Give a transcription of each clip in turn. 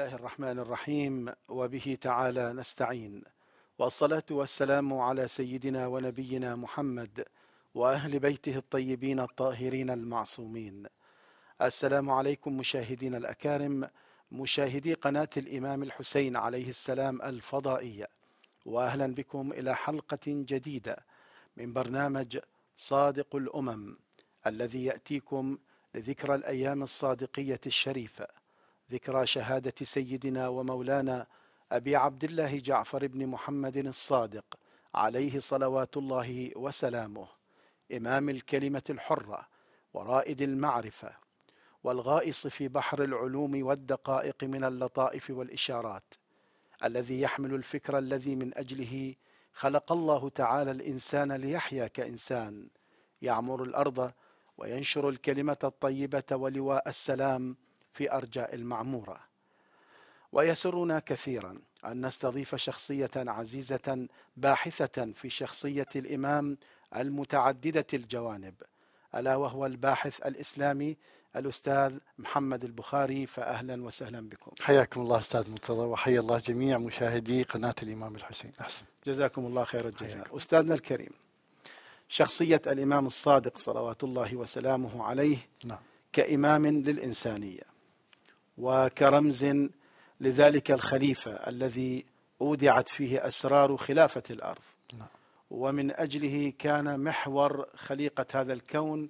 الله الرحمن الرحيم وبه تعالى نستعين والصلاة والسلام على سيدنا ونبينا محمد وأهل بيته الطيبين الطاهرين المعصومين السلام عليكم مشاهدين الأكارم مشاهدي قناة الإمام الحسين عليه السلام الفضائية وأهلا بكم إلى حلقة جديدة من برنامج صادق الأمم الذي يأتيكم لذكرى الأيام الصادقية الشريفة ذكرى شهادة سيدنا ومولانا أبي عبد الله جعفر بن محمد الصادق عليه صلوات الله وسلامه إمام الكلمة الحرة ورائد المعرفة والغائص في بحر العلوم والدقائق من اللطائف والإشارات الذي يحمل الفكر الذي من أجله خلق الله تعالى الإنسان ليحيا كإنسان يعمر الأرض وينشر الكلمة الطيبة ولواء السلام في أرجاء المعمورة ويسرنا كثيرا أن نستضيف شخصية عزيزة باحثة في شخصية الإمام المتعددة الجوانب ألا وهو الباحث الإسلامي الأستاذ محمد البخاري فأهلا وسهلا بكم حياكم الله أستاذ مرتضى وحيا الله جميع مشاهدي قناة الإمام الحسين أحسن جزاكم الله خير الجزاء أستاذنا الكريم شخصية الإمام الصادق صلوات الله وسلامه عليه نعم. كإمام للإنسانية وكرمز لذلك الخليفة الذي أودعت فيه أسرار خلافة الأرض نعم. ومن أجله كان محور خليقة هذا الكون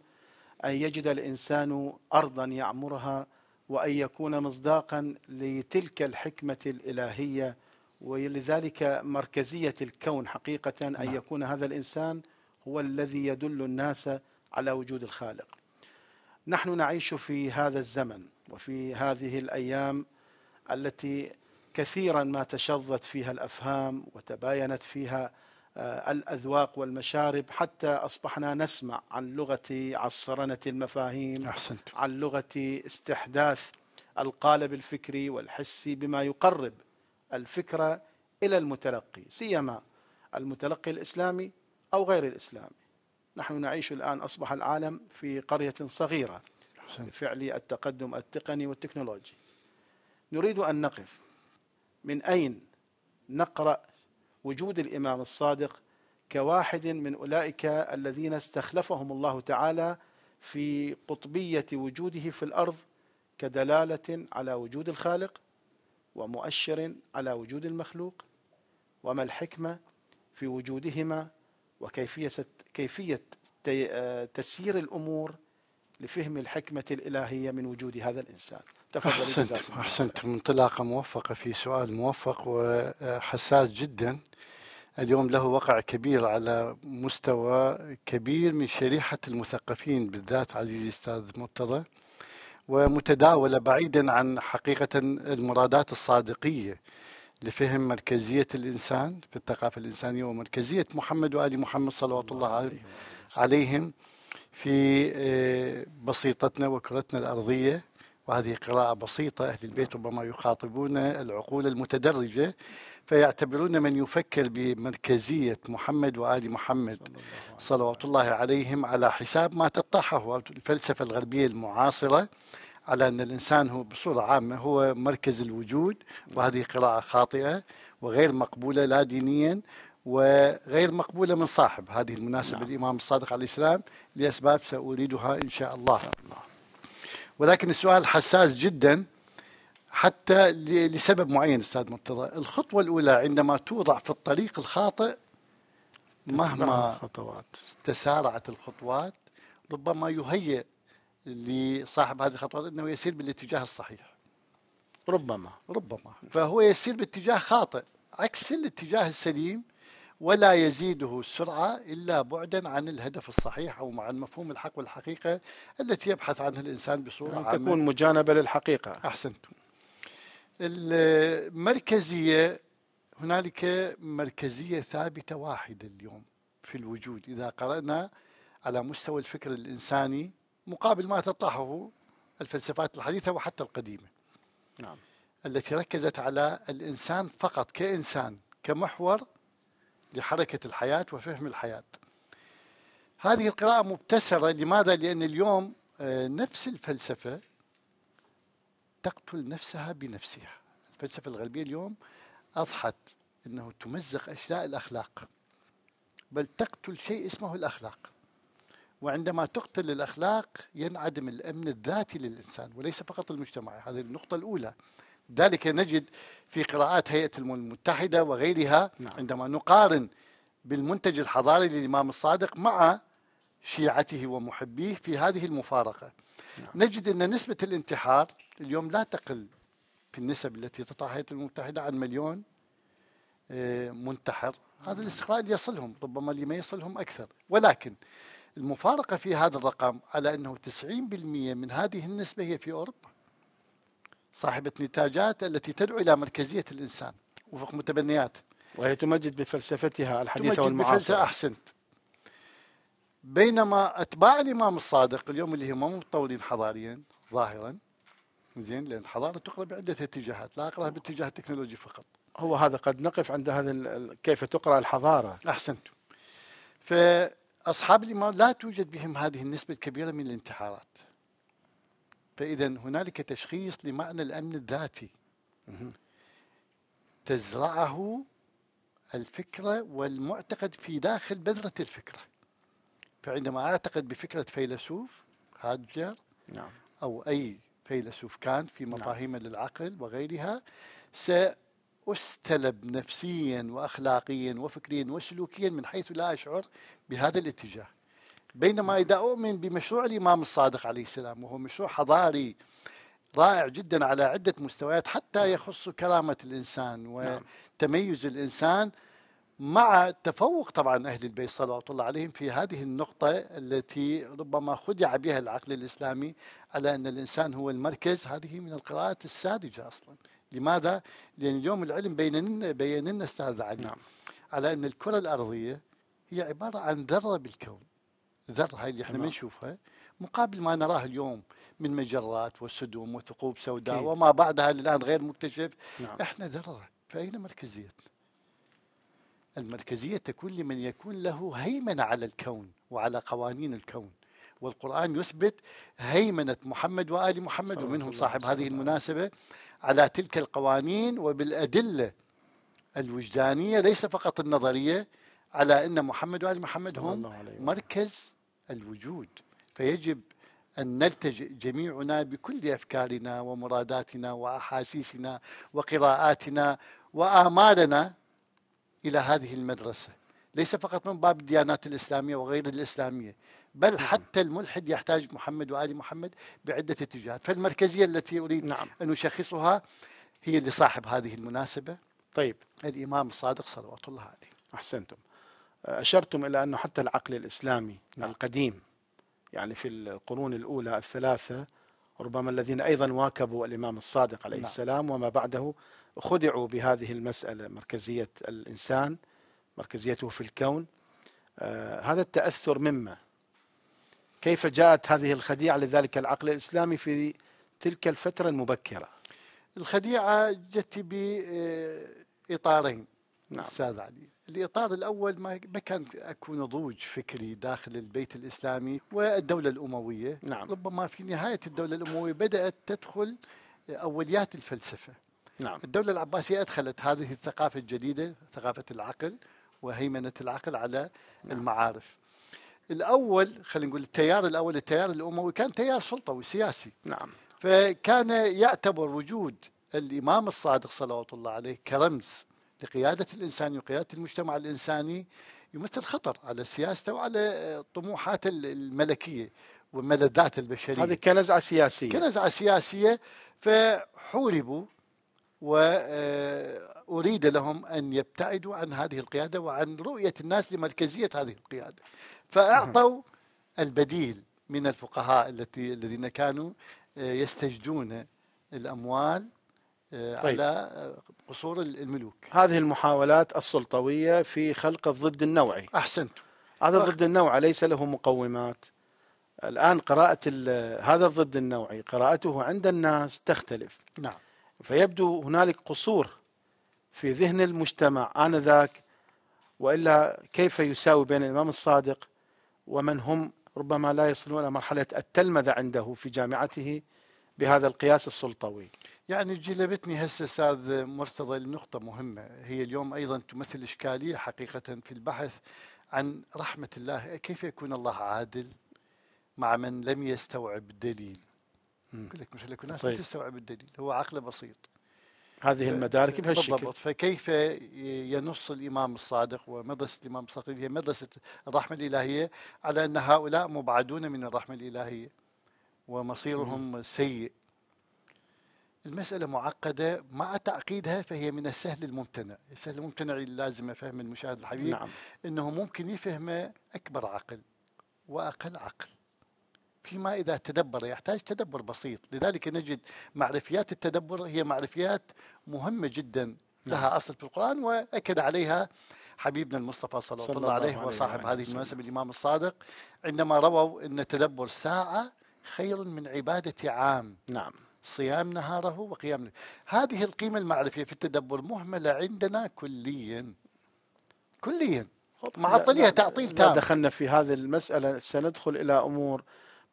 أن يجد الإنسان أرضا يعمرها وأن يكون مصداقا لتلك الحكمة الإلهية ولذلك مركزية الكون حقيقة أن نعم. يكون هذا الإنسان هو الذي يدل الناس على وجود الخالق نحن نعيش في هذا الزمن وفي هذه الايام التي كثيرا ما تشظت فيها الافهام وتباينت فيها آه، الاذواق والمشارب حتى اصبحنا نسمع عن لغه عصرنه المفاهيم أحسنت. عن لغه استحداث القالب الفكري والحسي بما يقرب الفكره الى المتلقي سيما المتلقي الاسلامي او غير الاسلامي نحن نعيش الان اصبح العالم في قريه صغيره فعلي التقدم التقني والتكنولوجي نريد أن نقف من أين نقرأ وجود الإمام الصادق كواحد من أولئك الذين استخلفهم الله تعالى في قطبية وجوده في الأرض كدلالة على وجود الخالق ومؤشر على وجود المخلوق وما الحكمة في وجودهما وكيفية كيفية آه، تسيير الأمور لفهم الحكمة الإلهية من وجود هذا الإنسان تفضل أحسنتم أحسنت انطلاقة موفقة في سؤال موفق وحساس جدا اليوم له وقع كبير على مستوى كبير من شريحة المثقفين بالذات عزيزي أستاذ مرتضى ومتداولة بعيدا عن حقيقة المرادات الصادقية لفهم مركزية الإنسان في الثقافة الإنسانية ومركزية محمد وآل محمد صلوات الله عليهم في آه، بسيطتنا وكرتنا الأرضية وهذه قراءة بسيطة أهل البيت ربما يخاطبون العقول المتدرجة فيعتبرون من يفكر بمركزية محمد وآل محمد صلوات الله عليهم على حساب ما تطرحه الفلسفة الغربية المعاصرة على أن الإنسان هو بصورة عامة هو مركز الوجود وهذه قراءة خاطئة وغير مقبولة لا دينيا وغير مقبولة من صاحب هذه المناسبة نعم. الإمام الصادق عليه السلام لأسباب سأريدها إن شاء الله ولكن السؤال حساس جدا حتى لسبب معين استاذ مرتضى الخطوه الاولى عندما توضع في الطريق الخاطئ مهما خطوات. تسارعت الخطوات ربما يهيئ لصاحب هذه الخطوات انه يسير بالاتجاه الصحيح ربما ربما فهو يسير باتجاه خاطئ عكس الاتجاه السليم ولا يزيده السرعة إلا بعدا عن الهدف الصحيح أو مع المفهوم الحق والحقيقة التي يبحث عنها الإنسان بصورة عامة تكون مجانبة للحقيقة أحسنت المركزية هنالك مركزية ثابتة واحدة اليوم في الوجود إذا قرأنا على مستوى الفكر الإنساني مقابل ما تطرحه الفلسفات الحديثة وحتى القديمة نعم. التي ركزت على الإنسان فقط كإنسان كمحور لحركة الحياة وفهم الحياة هذه القراءة مبتسرة لماذا؟ لأن اليوم آه، نفس الفلسفة تقتل نفسها بنفسها الفلسفة الغربية اليوم أضحت أنه تمزق أشياء الأخلاق بل تقتل شيء اسمه الأخلاق وعندما تقتل الأخلاق ينعدم الأمن الذاتي للإنسان وليس فقط المجتمع هذه النقطة الأولى ذلك نجد في قراءات هيئة الأمم المتحدة وغيرها نعم. عندما نقارن بالمنتج الحضاري للإمام الصادق مع شيعته ومحبيه في هذه المفارقة نعم. نجد أن نسبة الانتحار اليوم لا تقل في النسب التي تطرحها هيئه الأمم المتحدة عن مليون آه، منتحر هذا نعم. الاستقراء يصلهم ربما اللي ما يصلهم أكثر ولكن المفارقة في هذا الرقم على أنه 90% من هذه النسبة هي في أوروبا صاحبة نتاجات التي تدعو إلى مركزية الإنسان وفق متبنيات وهي تمجد بفلسفتها الحديثة تمجد والمعاصرة أحسنت بينما أتباع الإمام الصادق اليوم اللي هم متطورين حضاريا ظاهرا زين لأن الحضارة تقرأ بعدة اتجاهات لا أقرأها باتجاه التكنولوجي فقط هو هذا قد نقف عند هذا كيف تقرأ الحضارة أحسنت فأصحاب الإمام لا توجد بهم هذه النسبة الكبيرة من الانتحارات فإذا هنالك تشخيص لمعنى الأمن الذاتي تزرعه الفكرة والمعتقد في داخل بذرة الفكرة فعندما أعتقد بفكرة فيلسوف هاجر نعم. أو أي فيلسوف كان في نعم. مفاهيم نعم. للعقل وغيرها سأستلب نفسيا وأخلاقيا وفكريا وسلوكيا من حيث لا أشعر بهذا الاتجاه بينما إذا أؤمن بمشروع الإمام الصادق عليه السلام وهو مشروع حضاري رائع جدا على عدة مستويات حتى نعم. يخص كرامة الإنسان نعم. وتميز الإنسان مع تفوق طبعا أهل البيت صلوات الله عليهم في هذه النقطة التي ربما خدع بها العقل الإسلامي على أن الإنسان هو المركز هذه من القراءات الساذجة أصلا لماذا؟ لأن اليوم العلم بين بين لنا أستاذ علي نعم. على أن الكرة الأرضية هي عبارة عن ذرة بالكون الذره هاي اللي احنا ما نشوفها مقابل ما نراه اليوم من مجرات وسدوم وثقوب سوداء كي. وما بعدها الان غير مكتشف نعم. احنا ذره فاين مركزيتنا؟ المركزيه تكون لمن يكون له هيمنه على الكون وعلى قوانين الكون والقرآن يثبت هيمنة محمد وآل محمد ومنهم صاحب هذه المناسبة على تلك القوانين وبالأدلة الوجدانية ليس فقط النظرية على أن محمد وآل محمد هم مركز الوجود فيجب أن نلتجئ جميعنا بكل أفكارنا ومراداتنا وأحاسيسنا وقراءاتنا وآمالنا إلى هذه المدرسة ليس فقط من باب الديانات الإسلامية وغير الإسلامية بل نعم. حتى الملحد يحتاج محمد وآل محمد بعدة اتجاهات فالمركزية التي أريد نعم. أن أشخصها هي لصاحب هذه المناسبة طيب الإمام الصادق صلوات الله عليه أحسنتم أشرتم إلى أنه حتى العقل الإسلامي نعم. القديم يعني في القرون الأولى الثلاثة ربما الذين أيضا واكبوا الإمام الصادق عليه نعم. السلام وما بعده خدعوا بهذه المسألة مركزية الإنسان مركزيته في الكون آه هذا التأثر مما كيف جاءت هذه الخديعة لذلك العقل الإسلامي في تلك الفترة المبكرة الخديعة جت بإطارين نعم. أستاذ علي الإطار الأول ما كان أكو نضوج فكري داخل البيت الإسلامي والدولة الأموية نعم. ربما في نهاية الدولة الأموية بدأت تدخل أوليات الفلسفة نعم. الدولة العباسية أدخلت هذه الثقافة الجديدة ثقافة العقل وهيمنة العقل على نعم. المعارف الأول خلينا نقول التيار الأول التيار الأموي كان تيار سلطوي سياسي نعم فكان يعتبر وجود الإمام الصادق صلوات الله عليه كرمز لقيادة الإنسان وقيادة المجتمع الإنساني يمثل خطر على سياسته وعلى آه، طموحات الملكية وملذات البشرية هذه كنزعة سياسية كنزعة سياسية فحوربوا وأريد آه، لهم أن يبتعدوا عن هذه القيادة وعن رؤية الناس لمركزية هذه القيادة فأعطوا البديل من الفقهاء التي الذين كانوا آه، يستجدون الأموال آه، طيب. على آه، قصور الملوك هذه المحاولات السلطوية في خلق الضد النوعي أحسنت هذا الضد النوعي ليس له مقومات الآن قراءة هذا الضد النوعي قراءته عند الناس تختلف نعم فيبدو هنالك قصور في ذهن المجتمع آنذاك وإلا كيف يساوي بين الإمام الصادق ومن هم ربما لا يصلون إلى مرحلة التلمذة عنده في جامعته بهذا القياس السلطوي يعني جلبتني هسه استاذ مرتضى لنقطه مهمه هي اليوم ايضا تمثل اشكاليه حقيقه في البحث عن رحمه الله كيف يكون الله عادل مع من لم يستوعب الدليل يقول لك مثلا ناس طيب. تستوعب الدليل هو عقله بسيط هذه المدارك بهالشكل بالضبط فكيف ينص الامام الصادق ومدرسه الامام الصادق هي مدرسه الرحمه الالهيه على ان هؤلاء مبعدون من الرحمه الالهيه ومصيرهم مم. سيء المسألة معقدة مع تعقيدها فهي من السهل الممتنع السهل الممتنع لازم فهم المشاهد الحبيب نعم. أنه ممكن يفهمه أكبر عقل وأقل عقل فيما إذا تدبر يحتاج تدبر بسيط لذلك نجد معرفيات التدبر هي معرفيات مهمة جدا نعم. لها نعم. أصل في القرآن وأكد عليها حبيبنا المصطفى صلى, صلى الله عليه وصاحب هذه المناسبة الإمام الصادق عندما رووا أن تدبر ساعة خير من عبادة عام نعم صيام نهاره وقيام هذه القيمة المعرفية في التدبر مهملة عندنا كليا كليا معطليها تعطيل تام دخلنا في هذه المسألة سندخل إلى أمور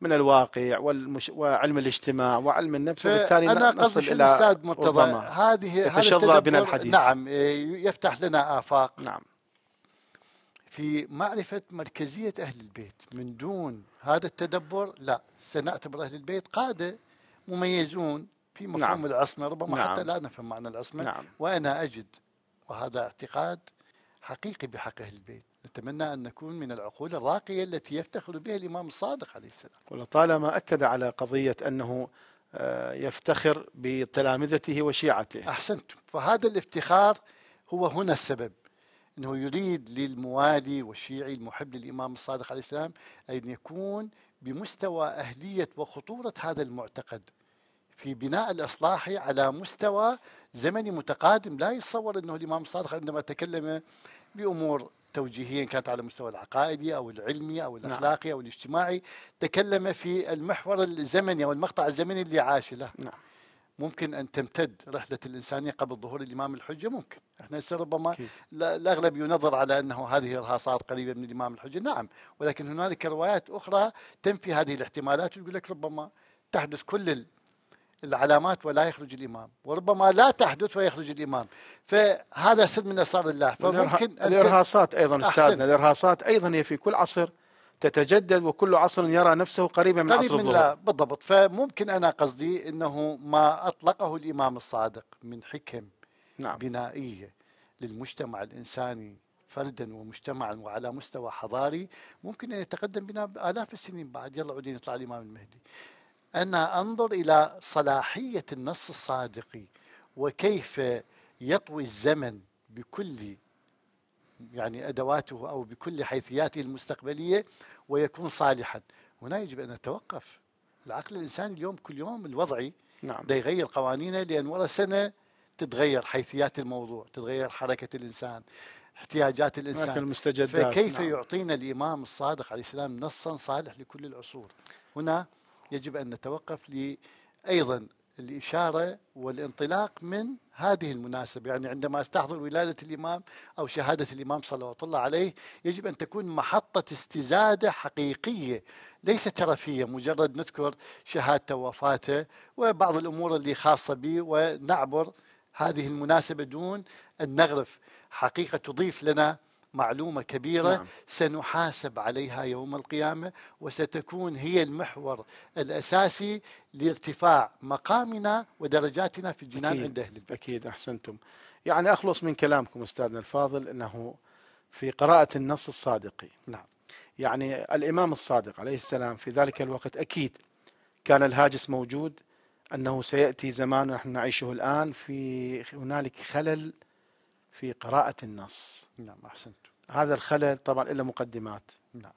من الواقع والمش... وعلم الاجتماع وعلم النفس وبالتالي أنا نصل إلى الأستاذ مرتضى هذه يتشظى بنا الحديث نعم إيه، يفتح لنا آفاق نعم في معرفة مركزية أهل البيت من دون هذا التدبر لا سنعتبر أهل البيت قادة مميزون في مفهوم نعم. العصمة ربما نعم. حتى لا نفهم معنى العصمة نعم. وأنا أجد وهذا اعتقاد حقيقي بحق أهل البيت نتمنى أن نكون من العقول الراقية التي يفتخر بها الإمام الصادق عليه السلام ولطالما أكد على قضية أنه آه، يفتخر بتلامذته وشيعته أحسنت فهذا الافتخار هو هنا السبب أنه يريد للموالي والشيعي المحب للإمام الصادق عليه السلام أن يكون بمستوى أهلية وخطورة هذا المعتقد في بناء الإصلاحي على مستوى زمني متقادم لا يتصور أنه الإمام الصادق عندما تكلم بأمور توجيهيا كانت على المستوى العقائدي او العلمي او نعم. الاخلاقي او الاجتماعي تكلم في المحور الزمني او المقطع الزمني اللي عاش له نعم. ممكن ان تمتد رحله الانسانيه قبل ظهور الامام الحجه ممكن احنا ربما الاغلب ينظر على انه هذه الرهاصات قريبه من الامام الحجه نعم ولكن هنالك روايات اخرى تنفي هذه الاحتمالات ويقول لك ربما تحدث كل العلامات ولا يخرج الإمام وربما لا تحدث ويخرج الإمام فهذا سر من أسرار الله فممكن الإرهاصات أيضا أستاذنا الإرهاصات أيضا هي في كل عصر تتجدد وكل عصر يرى نفسه قريبا من قريب عصر من الظهر بالضبط فممكن أنا قصدي أنه ما أطلقه الإمام الصادق من حكم نعم. بنائية للمجتمع الإنساني فردا ومجتمعا وعلى مستوى حضاري ممكن أن يتقدم بنا بآلاف السنين بعد يلا عودين يطلع الإمام المهدي أنا أنظر إلى صلاحية النص الصادقي وكيف يطوي الزمن بكل يعني أدواته أو بكل حيثياته المستقبلية ويكون صالحا هنا يجب أن نتوقف العقل الإنساني اليوم كل يوم الوضعي نعم. ده يغير قوانينه لأن ورا سنة تتغير حيثيات الموضوع تتغير حركة الإنسان احتياجات الإنسان المستجدات فكيف نعم. يعطينا الإمام الصادق عليه السلام نصا صالح لكل العصور هنا يجب أن نتوقف لي أيضا الإشارة والانطلاق من هذه المناسبة يعني عندما استحضر ولادة الإمام أو شهادة الإمام صلوات الله عليه يجب أن تكون محطة استزادة حقيقية ليس ترفية مجرد نذكر شهادته وفاته وبعض الأمور اللي خاصة به ونعبر هذه المناسبة دون أن نغرف حقيقة تضيف لنا معلومة كبيرة نعم. سنحاسب عليها يوم القيامة وستكون هي المحور الأساسي لارتفاع مقامنا ودرجاتنا في الجنان أكيد. عند أهل البيت أكيد أحسنتم يعني أخلص من كلامكم أستاذنا الفاضل أنه في قراءة النص الصادق نعم يعني الإمام الصادق عليه السلام في ذلك الوقت أكيد كان الهاجس موجود أنه سيأتي زمان نحن نعيشه الآن في هنالك خلل في قراءة النص نعم أحسنت هذا الخلل طبعا إلا مقدمات نعم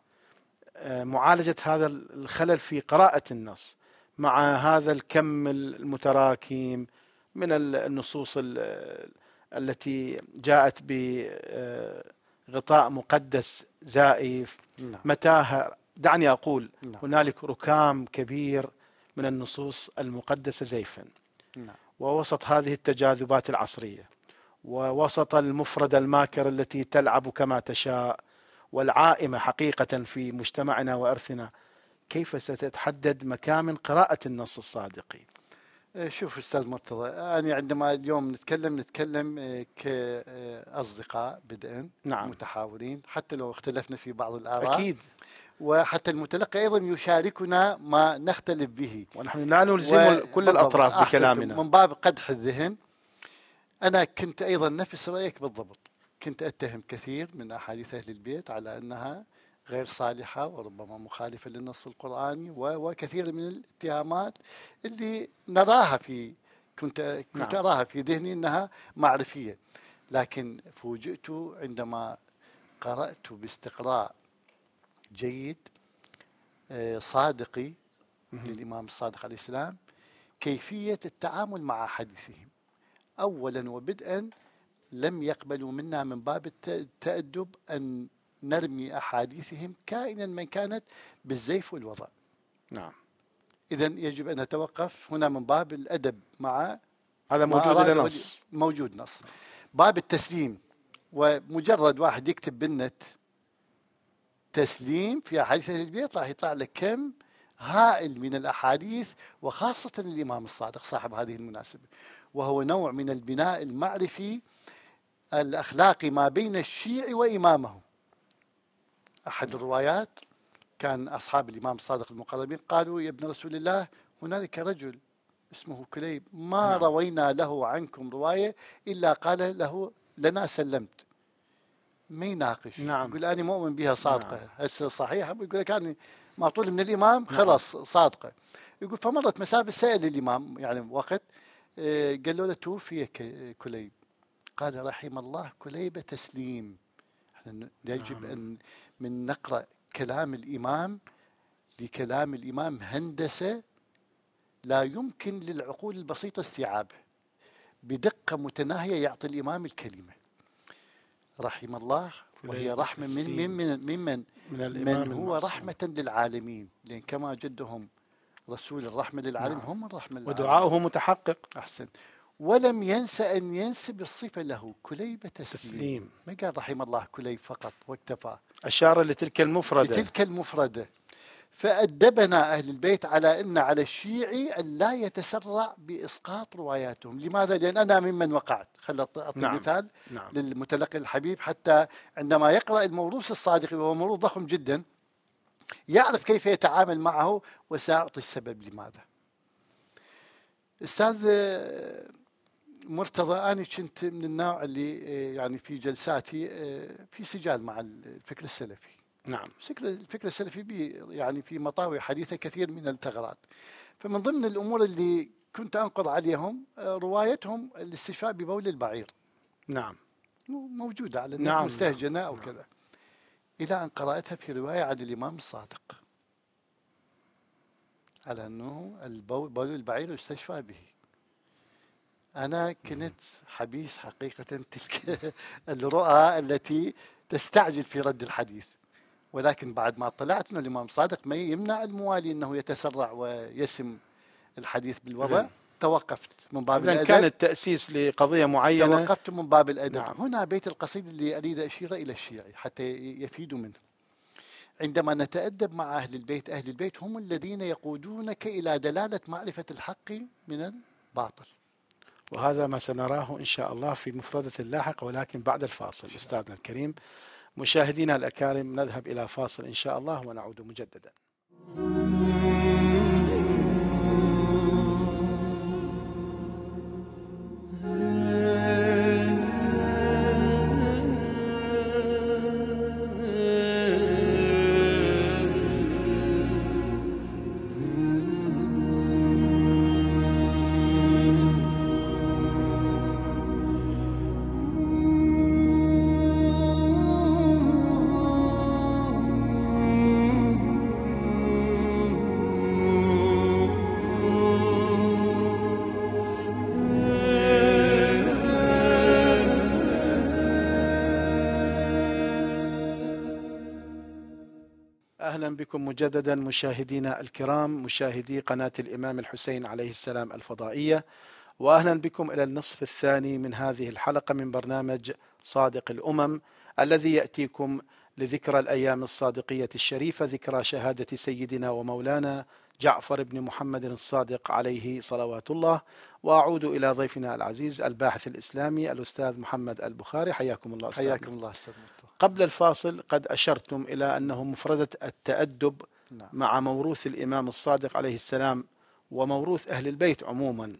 آه، معالجة هذا الخلل في قراءة النص مع هذا الكم المتراكم من النصوص التي جاءت بغطاء آه، مقدس زائف نعم. متاهة دعني أقول نعم. هنالك ركام كبير من النصوص المقدسة زيفا نعم. ووسط هذه التجاذبات العصرية ووسط المفردة الماكرة التي تلعب كما تشاء والعائمة حقيقة في مجتمعنا وأرثنا كيف ستتحدد مكامن قراءة النص الصادقي إيه، شوف استاذ مرتضى انا عندما اليوم نتكلم نتكلم إيه، كاصدقاء بدءا نعم. متحاورين حتى لو اختلفنا في بعض الاراء اكيد وحتى المتلقي ايضا يشاركنا ما نختلف به ونحن لا نلزم كل الاطراف بكلامنا من باب قدح الذهن أنا كنت أيضا نفس رأيك بالضبط كنت أتهم كثير من أحاديث أهل البيت على أنها غير صالحة وربما مخالفة للنص القرآني وكثير من الاتهامات اللي نراها في كنت كنت نعم. أراها في ذهني أنها معرفية لكن فوجئت عندما قرأت باستقراء جيد آه، صادقي للإمام الصادق عليه السلام كيفية التعامل مع حديثهم أولا وبدءا لم يقبلوا منا من باب التأدب أن نرمي أحاديثهم كائنا من كانت بالزيف والوضع نعم إذا يجب أن نتوقف هنا من باب الأدب مع هذا موجود نص موجود نص باب التسليم ومجرد واحد يكتب بالنت تسليم في أحاديث أهل البيت راح يطلع لك كم هائل من الأحاديث وخاصة الإمام الصادق صاحب هذه المناسبة وهو نوع من البناء المعرفي الأخلاقي ما بين الشيعي وإمامه أحد الروايات كان أصحاب الإمام الصادق المقربين قالوا يا ابن رسول الله هنالك رجل اسمه كليب ما نعم. روينا له عنكم رواية إلا قال له لنا سلمت ما يناقش نعم. يقول أنا مؤمن بها صادقة نعم. هسه صحيحة يقول لك أنا معطول من الإمام نعم. خلاص نعم. صادقة يقول فمرت مسافة سأل الإمام يعني وقت آه، قالوا له توفي كليب قال رحم الله كليب تسليم يجب نعم. أن من نقرأ كلام الإمام لكلام الإمام هندسة لا يمكن للعقول البسيطة استيعابه بدقة متناهية يعطي الإمام الكلمة رحم الله وهي رحمة من من من من, من, من, من هو رحمة للعالمين لأن كما جدهم رسول الرحمة للعالم نعم. هم الرحمة للعالم ودعاؤه متحقق أحسن ولم ينسى أن ينسب الصفة له كليب تسليم, تسليم. ما قال رحم الله كليب فقط واكتفى أشار لتلك المفردة لتلك المفردة فأدبنا أهل البيت على أن على الشيعي أن لا يتسرع بإسقاط رواياتهم لماذا؟ لأن أنا ممن وقعت خلط أعطي نعم. مثال نعم. للمتلقي الحبيب حتى عندما يقرأ الموروث الصادقي وهو موروث ضخم جدا يعرف كيف يتعامل معه وسأعطي السبب لماذا أستاذ مرتضى أنا كنت من النوع اللي يعني في جلساتي في سجال مع الفكر السلفي نعم الفكر السلفي بي يعني في مطاوي حديثة كثير من الثغرات فمن ضمن الأمور اللي كنت أنقض عليهم روايتهم الاستشفاء ببول البعير نعم موجودة على النت نعم مستهجنة نعم، أو نعم. كذا إلى أن قرأتها في رواية عن الإمام الصادق على أنه البول البعير يستشفى به أنا كنت حبيس حقيقة تلك الرؤى التي تستعجل في رد الحديث ولكن بعد ما طلعت أنه الإمام صادق ما يمنع الموالي أنه يتسرع ويسم الحديث بالوضع توقفت من باب الادب كان التاسيس لقضيه معينه توقفت من باب الادب نعم. هنا بيت القصيد اللي اريد اشير الى الشيعي حتى يفيدوا منه عندما نتأدب مع أهل البيت أهل البيت هم الذين يقودونك إلى دلالة معرفة الحق من الباطل وهذا ما سنراه إن شاء الله في مفردة لاحقة ولكن بعد الفاصل أستاذنا الكريم مشاهدينا الأكارم نذهب إلى فاصل إن شاء الله ونعود مجددا thank you اهلا بكم مجددا مشاهدينا الكرام مشاهدي قناه الامام الحسين عليه السلام الفضائيه واهلا بكم الى النصف الثاني من هذه الحلقه من برنامج صادق الامم الذي ياتيكم لذكرى الايام الصادقيه الشريفه ذكرى شهاده سيدنا ومولانا جعفر بن محمد الصادق عليه صلوات الله واعود الى ضيفنا العزيز الباحث الاسلامي الاستاذ محمد البخاري حياكم الله استاذ حياكم الله استاذ قبل الفاصل قد أشرتم إلى أنه مفردة التأدب نعم. مع موروث الإمام الصادق عليه السلام وموروث أهل البيت عموما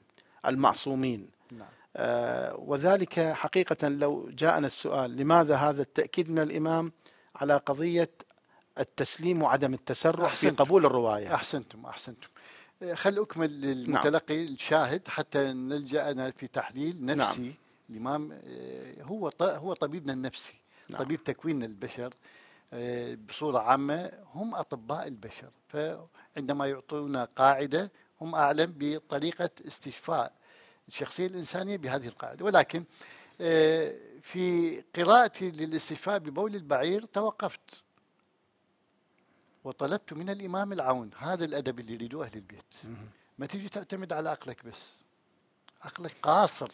المعصومين نعم. آه وذلك حقيقة لو جاءنا السؤال لماذا هذا التأكيد من الإمام على قضية التسليم وعدم التسرع في قبول الرواية أحسنتم أحسنتم آه، خل أكمل للمتلقي نعم. الشاهد حتى نلجأ أنا في تحليل نعم. نفسي نعم. الإمام آه، هو هو طبيبنا النفسي نعم. طبيب تكوين البشر آه، بصورة عامة هم أطباء البشر فعندما يعطونا قاعدة هم أعلم بطريقة استشفاء الشخصية الإنسانية بهذه القاعدة ولكن آه، في قراءتي للاستشفاء ببول البعير توقفت وطلبت من الإمام العون هذا الأدب اللي يريدوه أهل البيت ما تيجي تعتمد على عقلك بس عقلك قاصر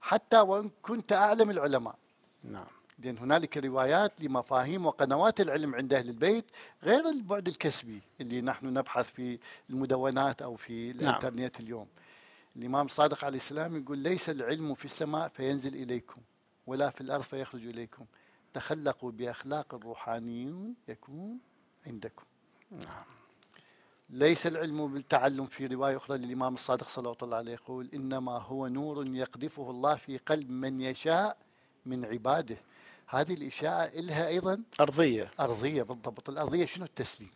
حتى وإن كنت أعلم العلماء نعم لأن هنالك روايات لمفاهيم وقنوات العلم عند أهل البيت غير البعد الكسبي اللي نحن نبحث في المدونات أو في نعم. الإنترنت نعم. اليوم الإمام صادق عليه السلام يقول ليس العلم في السماء فينزل إليكم ولا في الأرض فيخرج إليكم تخلقوا بأخلاق الروحانيون يكون عندكم نعم ليس العلم بالتعلم في رواية أخرى للإمام الصادق صلى الله عليه يقول إنما هو نور يقذفه الله في قلب من يشاء من عباده هذه الإشاعة لها أيضا أرضية أرضية بالضبط الأرضية شنو التسليم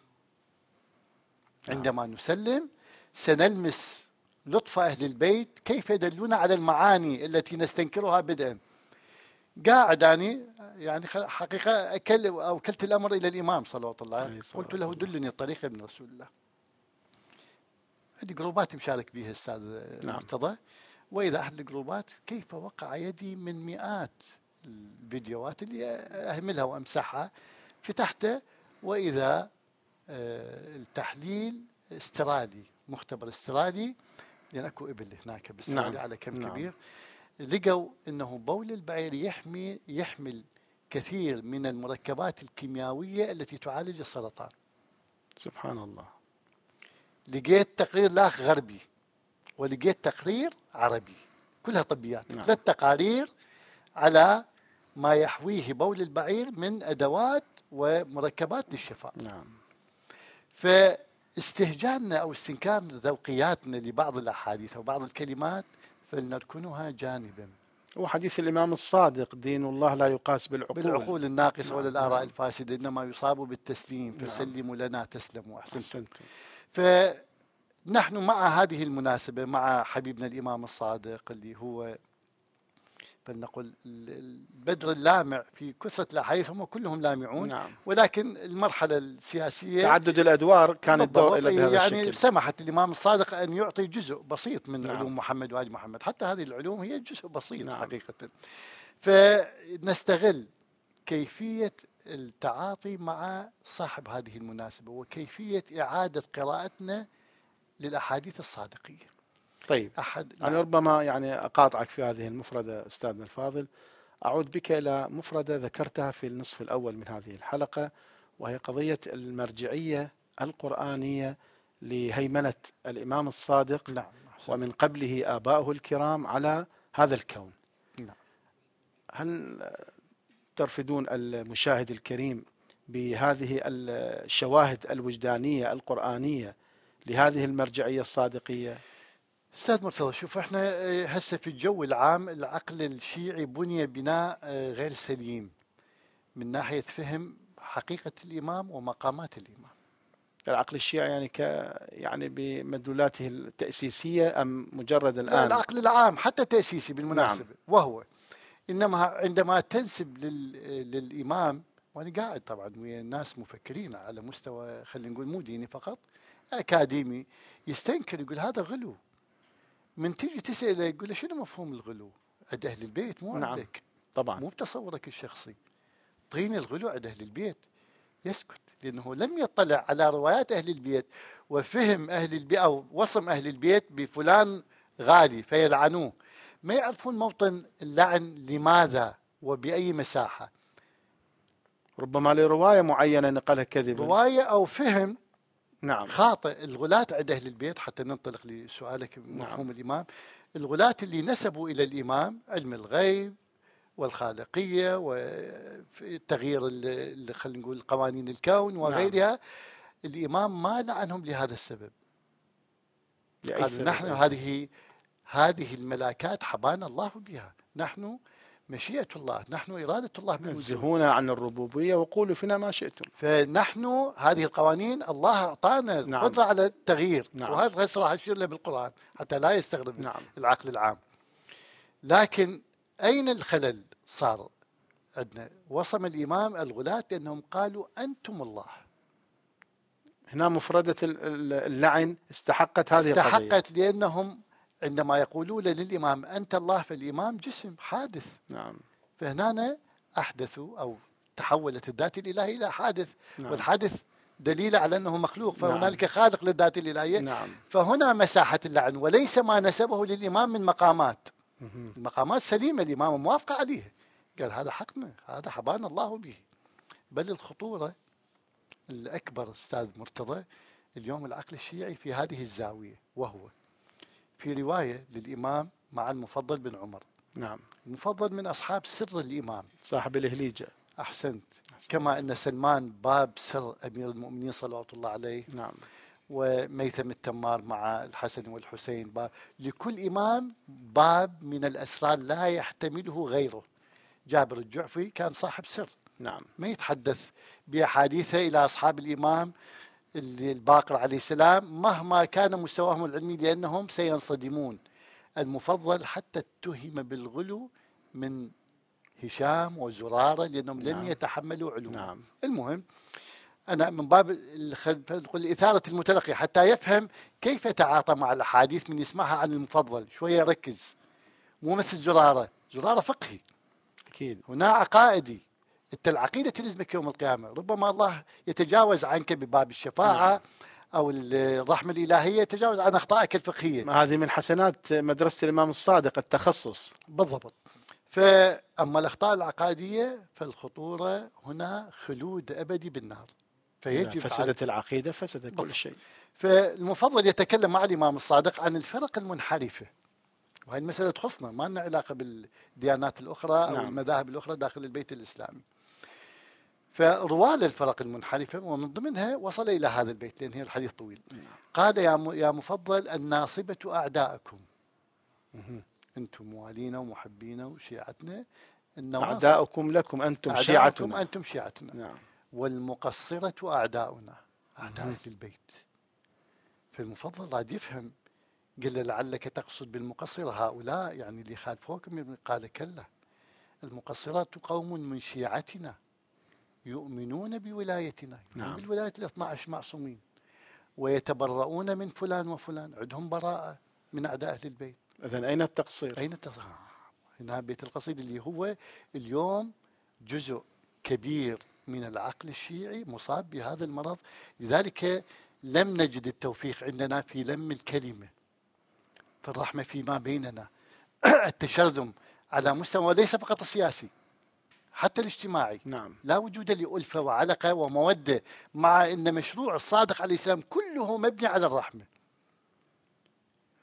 نعم. عندما نسلم سنلمس لطف أهل البيت كيف يدلونا على المعاني التي نستنكرها بدءا قاعد يعني يعني حقيقة أكل أوكلت الأمر إلى الإمام صلوات الله عليه وسلم قلت له دلني الطريق ابن رسول الله عندي جروبات مشارك بها الأستاذ نعم. مرتضى وإذا أحد الجروبات كيف وقع يدي من مئات الفيديوهات اللي أهملها وأمسحها فتحته وإذا آه، التحليل استرالي مختبر استرالي لأن أكو إبل هناك باستراليا نعم. على كم نعم. كبير لقوا أنه بول البعير يحمي يحمل كثير من المركبات الكيميائية التي تعالج السرطان سبحان الله لقيت تقرير لاخ غربي ولقيت تقرير عربي كلها طبيات نعم. ثلاث تقارير على ما يحويه بول البعير من أدوات ومركبات للشفاء نعم فاستهجاننا أو استنكار ذوقياتنا لبعض الأحاديث أو بعض الكلمات فلنركنها جانبا وحديث الإمام الصادق دين الله لا يقاس بالعقول بالعقول الناقصة نعم. ولا الآراء نعم. الفاسدة إنما يصاب بالتسليم نعم. فسلموا نعم. لنا تسلموا أحسنتم فنحن مع هذه المناسبة مع حبيبنا الإمام الصادق اللي هو فلنقل البدر اللامع في كثرة الأحاديث هم كلهم لامعون نعم. ولكن المرحلة السياسية تعدد الأدوار كان الدور إلى بهذا يعني الشكل. سمحت الإمام الصادق أن يعطي جزء بسيط من نعم. علوم محمد وآل محمد حتى هذه العلوم هي جزء بسيط نعم. حقيقة فنستغل كيفية التعاطي مع صاحب هذه المناسبة وكيفية إعادة قراءتنا للأحاديث الصادقية طيب أحد نعم. أنا ربما يعني أقاطعك في هذه المفردة أستاذنا الفاضل أعود بك إلى مفردة ذكرتها في النصف الأول من هذه الحلقة وهي قضية المرجعية القرآنية لهيمنة الإمام الصادق نعم. ومن قبله آباؤه الكرام على هذا الكون نعم. هل ترفدون المشاهد الكريم بهذه الشواهد الوجدانية القرآنية لهذه المرجعية الصادقية استاذ مرتضى شوف احنا آه، هسه في الجو العام العقل الشيعي بني بناء آه، غير سليم من ناحيه فهم حقيقه الامام ومقامات الامام. العقل الشيعي يعني ك يعني بمدلولاته التاسيسيه ام مجرد الان؟ العقل العام حتى تاسيسي بالمناسبه نعم. وهو انما عندما تنسب لل... آه، للامام وانا قاعد طبعا ويا ناس مفكرين على مستوى خلينا نقول مو ديني فقط اكاديمي يستنكر يقول هذا غلو من تيجي تساله يقول له شنو مفهوم الغلو؟ عند اهل البيت مو نعم. عندك طبعا مو بتصورك الشخصي طين الغلو عند اهل البيت يسكت لانه لم يطلع على روايات اهل البيت وفهم اهل البيت او وصم اهل البيت بفلان غالي فيلعنوه ما يعرفون موطن اللعن لماذا وباي مساحه ربما لروايه معينه نقلها كذبا روايه او فهم نعم خاطئ الغلاة عند أهل البيت حتى ننطلق لسؤالك نعم. مفهوم نعم. الإمام الغلاة اللي نسبوا إلى الإمام علم الغيب والخالقية وتغيير خلينا نقول قوانين الكون نعم. وغيرها نعم. الإمام ما لعنهم لهذا السبب لأي سبب نحن يعني؟ هذه هذه الملاكات حبانا الله بها نحن مشيئة الله نحن إرادة الله من نزهونا عن الربوبية وقولوا فينا ما شئتم فنحن هذه القوانين الله أعطانا نعم. قدرة على التغيير نعم. وهذا غير راح أشير له بالقرآن حتى لا يستغرب نعم. العقل العام لكن أين الخلل صار عندنا وصم الإمام الغلاة لأنهم قالوا أنتم الله هنا مفردة اللعن استحقت هذه استحقت القضية. لأنهم عندما يقولون للإمام أنت الله فالإمام جسم حادث نعم فهنا أحدثوا أو تحولت الذات الإلهية إلى حادث نعم. والحادث دليل على أنه مخلوق فهنالك نعم. خالق للذات الإلهية نعم. فهنا مساحة اللعن وليس ما نسبه للإمام من مقامات مه. المقامات سليمة الإمام موافقة عليه قال هذا حقنا هذا حبان الله به بل الخطورة الأكبر أستاذ مرتضى اليوم العقل الشيعي في هذه الزاوية وهو في رواية للإمام مع المفضل بن عمر نعم المفضل من أصحاب سر الإمام صاحب الهليجة أحسنت. أحسنت كما أن سلمان باب سر أمير المؤمنين صلوات الله عليه نعم وميثم التمار مع الحسن والحسين باب لكل إمام باب من الأسرار لا يحتمله غيره جابر الجعفي كان صاحب سر نعم ما يتحدث بأحاديثه إلى أصحاب الإمام اللي الباقر عليه السلام مهما كان مستواهم العلمي لأنهم سينصدمون المفضل حتى اتهم بالغلو من هشام وزرارة لأنهم نعم. لم يتحملوا علوم نعم. المهم أنا من باب نقول إثارة المتلقي حتى يفهم كيف تعاطى مع الأحاديث من يسمعها عن المفضل شوية ركز مو مثل زرارة زرارة فقهي أكيد هنا عقائدي انت العقيده تلزمك يوم القيامه ربما الله يتجاوز عنك بباب الشفاعه نعم. او الرحمه الالهيه يتجاوز عن اخطائك الفقهيه هذه من حسنات مدرسه الامام الصادق التخصص بالضبط فاما الاخطاء العقاديه فالخطوره هنا خلود ابدي بالنار فيجب فسدت العقيده فسد كل شيء فالمفضل يتكلم مع الامام الصادق عن الفرق المنحرفه وهي المساله تخصنا ما لنا علاقه بالديانات الاخرى او نعم. المذاهب الاخرى داخل البيت الاسلامي فرواه الفرق المنحرفة ومن ضمنها وصل إلى هذا البيت لأن هي الحديث طويل قال يا يا مفضل الناصبة أعداءكم أنتم موالينا ومحبينا وشيعتنا أعداؤكم لكم أنتم أعداؤكم شيعتنا أنتم شيعتنا نعم. والمقصرة أعداؤنا أعداء البيت فالمفضل راد يفهم قال له لعلك تقصد بالمقصرة هؤلاء يعني اللي خالفوكم قال كلا المقصرات قوم من شيعتنا يؤمنون بولايتنا نعم. بالولاية ال 12 معصومين ويتبرؤون من فلان وفلان عندهم براءة من أعداء أهل البيت إذا أين التقصير؟ أين التقصير؟ آه، هنا بيت القصيد اللي هو اليوم جزء كبير من العقل الشيعي مصاب بهذا المرض لذلك لم نجد التوفيق عندنا في لم الكلمة في الرحمة فيما بيننا التشرذم على مستوى ليس فقط السياسي حتى الاجتماعي نعم. لا وجود لألفة وعلقة ومودة مع أن مشروع الصادق عليه السلام كله مبني على الرحمة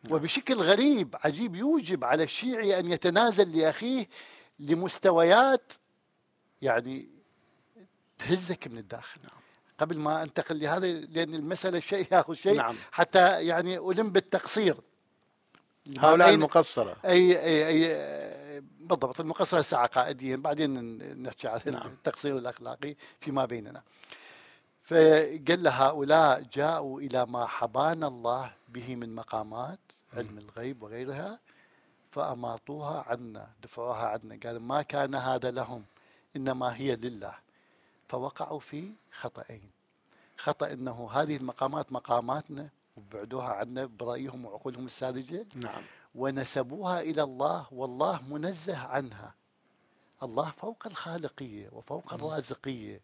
نعم. وبشكل غريب عجيب يوجب على الشيعي أن يتنازل لأخيه لمستويات يعني تهزك من الداخل نعم. قبل ما أنتقل لهذا لأن المسألة شيء يأخذ شيء نعم. حتى يعني ألم بالتقصير هؤلاء المقصرة أي, أي, أي بالضبط المقصر ساعة قائديا بعدين نحكي على نعم. التقصير الأخلاقي فيما بيننا فقال له هؤلاء جاءوا إلى ما حبانا الله به من مقامات علم الغيب وغيرها فأماطوها عنا دفعوها عنا قال ما كان هذا لهم إنما هي لله فوقعوا في خطأين خطأ أنه هذه المقامات مقاماتنا وبعدوها عنا برأيهم وعقولهم الساذجة نعم ونسبوها إلى الله والله منزه عنها الله فوق الخالقية وفوق نعم. الرازقية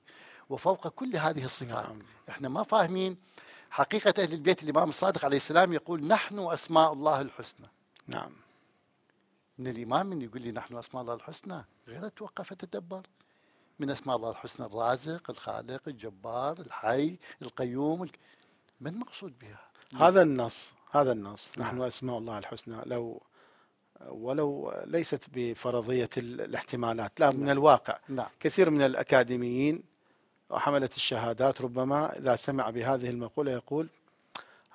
وفوق كل هذه الصفات نعم. احنا ما فاهمين حقيقة أهل البيت الإمام الصادق عليه السلام يقول نحن أسماء الله الحسنى نعم من الإمام من يقول لي نحن أسماء الله الحسنى غير أتوقف أتدبر من أسماء الله الحسنى الرازق الخالق الجبار الحي القيوم من مقصود بها هذا النص هذا النص نعم. نحن أسماء الله الحسنى لو ولو ليست بفرضية الاحتمالات لا من نعم. الواقع نعم. كثير من الأكاديميين وحملة الشهادات ربما إذا سمع بهذه المقولة يقول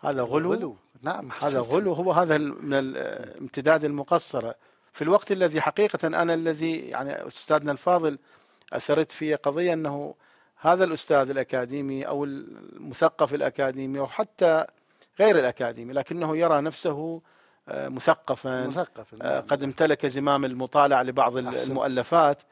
هذا غلو, غلو. نعم هذا غلو هو هذا من الامتداد المقصرة في الوقت الذي حقيقة أنا الذي يعني أستاذنا الفاضل أثرت في قضية أنه هذا الأستاذ الأكاديمي أو المثقف الأكاديمي أو حتى غير الأكاديمي لكنه يرى نفسه آه، مثقفا مثقفا آه، نعم. قد امتلك زمام المطالعة لبعض أحسن. المؤلفات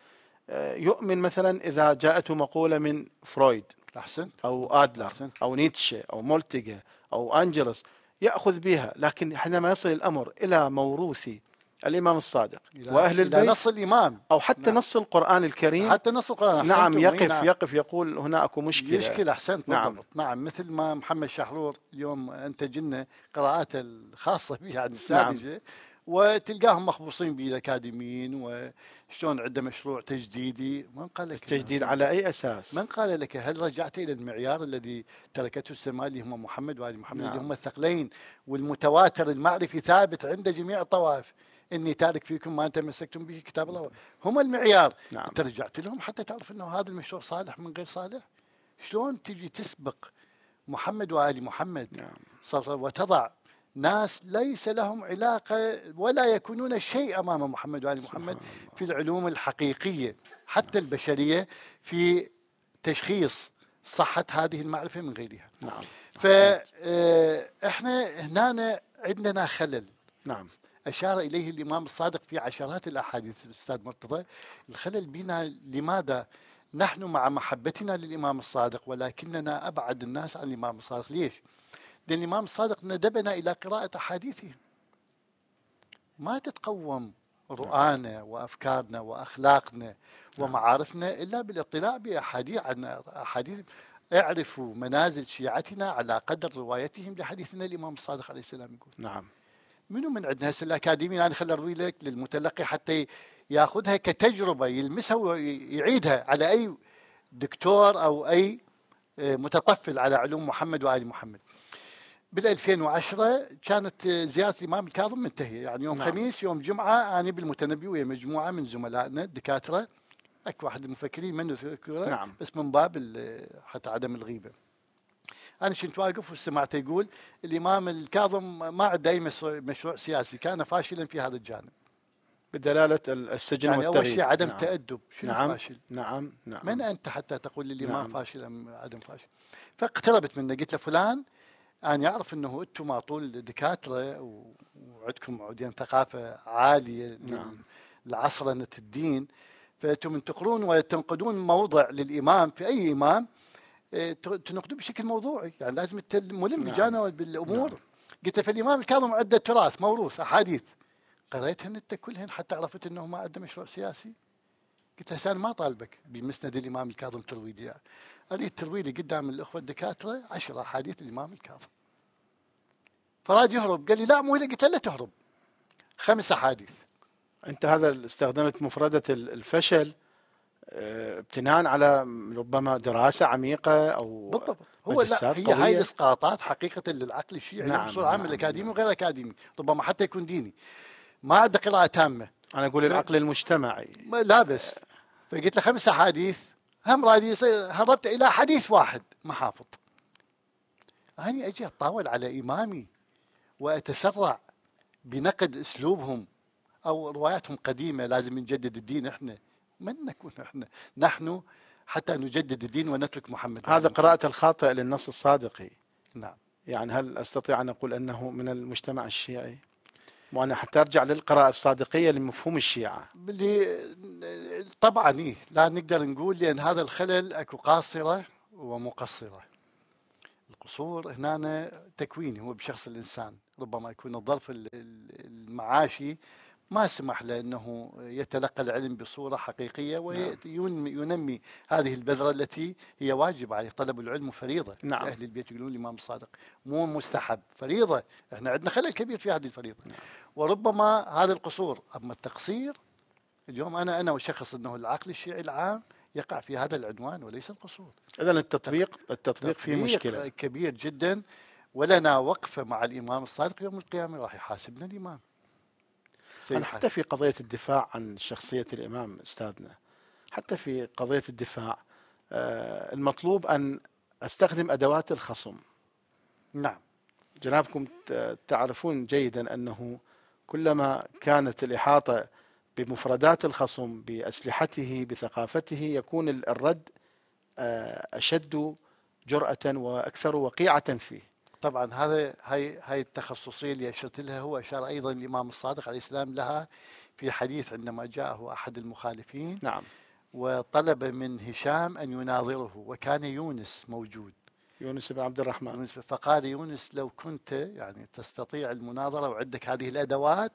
آه، يؤمن مثلا إذا جاءته مقولة من فرويد أحسنت أو آدلر أحسن. أو نيتشه أو مولتجه أو أنجلس يأخذ بها لكن حينما يصل الأمر إلى موروثي الإمام الصادق إلى وأهل البيت نص الإمام أو حتى نعم. نص القرآن الكريم حتى نص القرآن نعم يقف نعم. يقف يقول هنا أكو مشكلة مشكلة أحسنت نعم بالضبط. نعم مثل ما محمد شحرور اليوم أنتج لنا قراءاته الخاصة به عن يعني الساذجة نعم. وتلقاهم مخبوصين بالاكاديميين وشلون عنده مشروع تجديدي من قال لك التجديد على اي اساس؟ من قال لك هل رجعت الى المعيار الذي تركته السماء اللي هم محمد وال محمد نعم. اللي هم الثقلين والمتواتر المعرفي ثابت عند جميع الطوائف اني تارك فيكم ما تمسكتم به كتاب الله هم المعيار نعم. انت رجعت لهم حتى تعرف انه هذا المشروع صالح من غير صالح شلون تجي تسبق محمد وال محمد نعم. وتضع ناس ليس لهم علاقة ولا يكونون شيء أمام محمد وآل محمد في العلوم الحقيقية حتى نعم. البشرية في تشخيص صحة هذه المعرفة من غيرها نعم فإحنا آه، هنا عندنا خلل نعم أشار إليه الإمام الصادق في عشرات الأحاديث الأستاذ مرتضى الخلل بنا لماذا نحن مع محبتنا للإمام الصادق ولكننا أبعد الناس عن الإمام الصادق ليش؟ لأن الإمام الصادق ندبنا إلى قراءة أحاديثه ما تتقوم رؤانا وافكارنا واخلاقنا نعم. ومعارفنا الا بالاطلاع باحاديث عن احاديث اعرفوا منازل شيعتنا على قدر روايتهم لحديثنا الامام الصادق عليه السلام يقول نعم منو من عندنا هسه الاكاديمي انا خل اروي لك للمتلقي حتى ياخذها كتجربه يلمسها ويعيدها على اي دكتور او اي آه، متطفل على علوم محمد وال محمد. بال 2010 كانت آه، زياره الامام الكاظم منتهيه يعني يوم نعم. خميس يوم جمعه انا بالمتنبي ويا مجموعه من زملائنا الدكاتره اكو واحد المفكرين من نعم. بس من باب آه، حتى عدم الغيبه. انا كنت واقف وسمعته يقول الامام الكاظم ما عنده اي مشروع سياسي كان فاشلا في هذا الجانب بدلالة السجن يعني والتغيير أول شيء عدم نعم. تأدب شنو نعم. فاشل نعم نعم من أنت حتى تقول للإمام نعم. فاشل أم عدم فاشل فاقتربت منه قلت له فلان أنا أعرف أنه أنتم ما طول دكاترة وعندكم عودين ثقافة عالية نعم. لعصرنة الدين فأنتم تنتقلون وتنقدون موضع للإمام في أي إمام تنقده بشكل موضوعي يعني لازم ملم نعم. بالامور نعم. قلت له فالامام الكاظم عنده تراث موروث احاديث قريتهن انت كلهن حتى عرفت انه ما عنده مشروع سياسي قلت له انا ما طالبك بمسند الامام الكاظم ترويدي يعني. اريد تروي لي قدام الاخوه الدكاتره 10 احاديث الامام الكاظم فراد يهرب قال لي لا مو قلت له تهرب خمس احاديث انت هذا استخدمت مفرده الفشل ابتناء على ربما دراسه عميقه او بالضبط هو لا هي هاي الاسقاطات حقيقه للعقل الشيعي نعم بصوره نعم عامه نعم الاكاديمي نعم. وغير الاكاديمي ربما حتى يكون ديني ما عنده قراءه تامه انا اقول العقل المجتمعي لا بس فقلت له خمس احاديث هم رادي هربت الى حديث واحد محافظ أنا أجي أتطاول على إمامي وأتسرع بنقد أسلوبهم أو رواياتهم قديمة لازم نجدد الدين إحنا من نكون نحن نحن حتى نجدد الدين ونترك محمد هذا قراءة الخاطئ للنص الصادقي نعم يعني هل أستطيع أن أقول أنه من المجتمع الشيعي وأنا حتى أرجع للقراءة الصادقية لمفهوم الشيعة طبعا إيه لا نقدر نقول لأن هذا الخلل أكو قاصرة ومقصرة القصور هنا تكويني هو بشخص الإنسان ربما يكون الظرف المعاشي ما سمح له أنه يتلقى العلم بصورة حقيقية نعم. وينمي هذه البذرة التي هي واجب عليه طلب العلم فريضة نعم. أهل البيت يقولون الإمام الصادق مو مستحب فريضة احنا عندنا خلل كبير في هذه الفريضة نعم. وربما هذا القصور أما التقصير اليوم أنا أنا وشخص أنه العقل الشيعي العام يقع في هذا العنوان وليس القصور اذا التطبيق التطبيق فيه مشكله كبير جدا ولنا وقفه مع الامام الصادق يوم القيامه راح يحاسبنا الامام أنا حتى في قضية الدفاع عن شخصية الإمام أستاذنا حتى في قضية الدفاع آه، المطلوب أن أستخدم أدوات الخصم نعم جنابكم تعرفون جيدا أنه كلما كانت الإحاطة بمفردات الخصم بأسلحته بثقافته يكون الرد آه، أشد جرأة وأكثر وقيعة فيه طبعا هذا هاي هاي التخصصيه اللي اشرت لها هو اشار ايضا الامام الصادق عليه السلام لها في حديث عندما جاءه احد المخالفين نعم وطلب من هشام ان يناظره وكان يونس موجود يونس بن عبد الرحمن يونس فقال يونس لو كنت يعني تستطيع المناظره وعندك هذه الادوات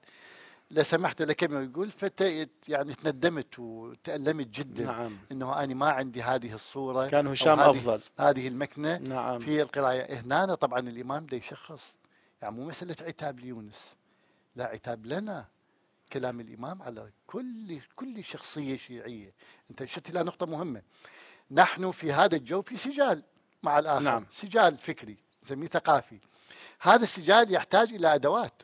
لا سمحت لك كما يقول فتى يعني تندمت وتألمت جدا نعم. انه انا ما عندي هذه الصوره كان هشام افضل هذه المكنه نعم. في القرايه هنا طبعا الامام ده يشخص يعني مو مساله عتاب ليونس لا عتاب لنا كلام الامام على كل كل شخصيه شيعيه انت شفت الى نقطه مهمه نحن في هذا الجو في سجال مع الاخر نعم. سجال فكري نسميه ثقافي هذا السجال يحتاج الى ادوات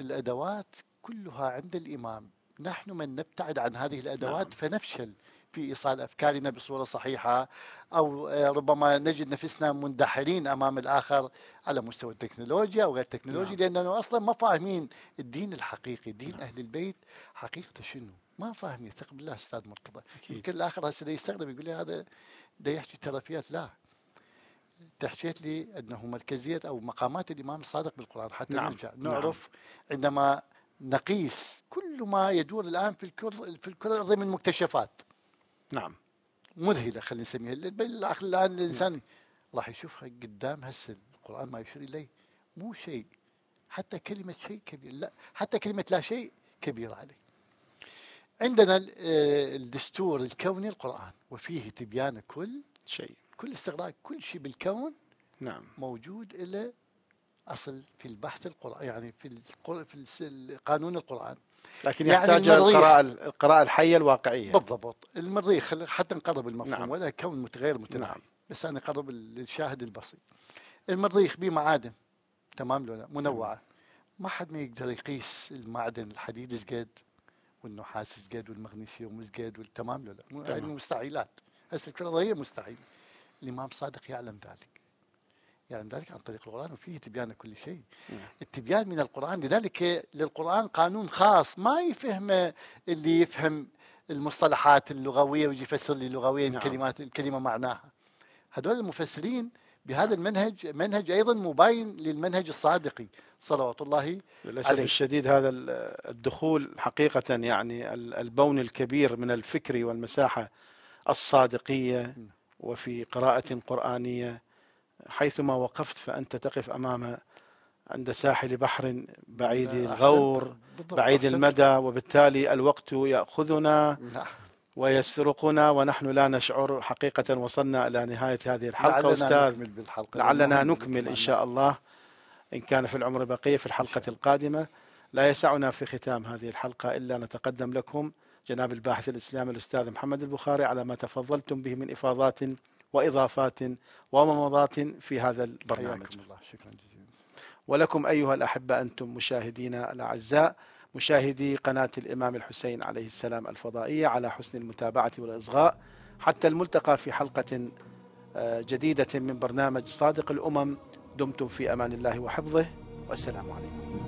الأدوات كلها عند الإمام نحن من نبتعد عن هذه الأدوات نعم. فنفشل في ايصال افكارنا بصوره صحيحه او آه، ربما نجد نفسنا مندحرين امام الاخر على مستوى التكنولوجيا او غير التكنولوجيا نعم. لاننا اصلا ما فاهمين الدين الحقيقي، دين نعم. اهل البيت حقيقته شنو؟ ما فاهمين استغفر الله استاذ مرتضى، يمكن الاخر هسه يستغرب يقول لي هذا ده يحكي ترفيات لا تحكيت لي انه مركزيه او مقامات الامام الصادق بالقران حتى نعم. نرجع نعم. نعرف نعم. عندما نقيس كل ما يدور الان في الكره في الكره الارضيه من مكتشفات نعم مذهله خلينا نسميها الان الانسان نعم. راح يشوفها قدام هسه القران ما يشير اليه مو شيء حتى كلمه شيء كبير لا حتى كلمه لا شيء كبيره عليه عندنا آه، الدستور الكوني القرآن وفيه تبيان كل شيء كل استغراق كل شيء بالكون نعم موجود إلى أصل في البحث القرآن يعني في القر... في قانون القرآن لكن يعني الى القراءة القراءة الحية الواقعية بالضبط المريخ حتى نقرب المفهوم نعم. ولا كون متغير متناعم نعم. بس أنا قرب للشاهد البسيط المريخ به معادن تمام لو لا نعم. منوعة ما حد ما يقدر يقيس المعدن الحديد زقد والنحاس زقد والمغنيسيوم زقد تمام لو لا مستحيلات هسه الكره هي مستحيل الإمام صادق يعلم ذلك يعلم ذلك عن طريق القرآن وفيه تبيان كل شيء نعم. التبيان من القرآن لذلك للقرآن قانون خاص ما يفهمه اللي يفهم المصطلحات اللغوية ويجي يفسر لي لغويا نعم. كلمات الكلمة معناها هذول المفسرين بهذا المنهج منهج ايضا مباين للمنهج الصادقي صلوات الله للاسف عليه. الشديد هذا الدخول حقيقه يعني البون الكبير من الفكر والمساحه الصادقيه نعم. وفي قراءة قرآنية حيثما وقفت فأنت تقف أمام عند ساحل بحر بعيد الغور بعيد المدى وبالتالي الوقت يأخذنا نعم. ويسرقنا ونحن لا نشعر حقيقة وصلنا إلى نهاية هذه الحلقة لعلنا أستاذ نكمل بالحلقة لعلنا نعم، نكمل إن نعم. شاء الله إن كان في العمر بقية في الحلقة القادمة لا يسعنا في ختام هذه الحلقة إلا نتقدم لكم جناب الباحث الإسلامي الأستاذ محمد البخاري على ما تفضلتم به من إفاضات وإضافات وممضات في هذا البرنامج الله شكرا جزيلا ولكم أيها الأحبة أنتم مشاهدينا الأعزاء مشاهدي قناة الإمام الحسين عليه السلام الفضائية على حسن المتابعة والإصغاء حتى الملتقى في حلقة آه، جديدة من برنامج صادق الأمم دمتم في أمان الله وحفظه والسلام عليكم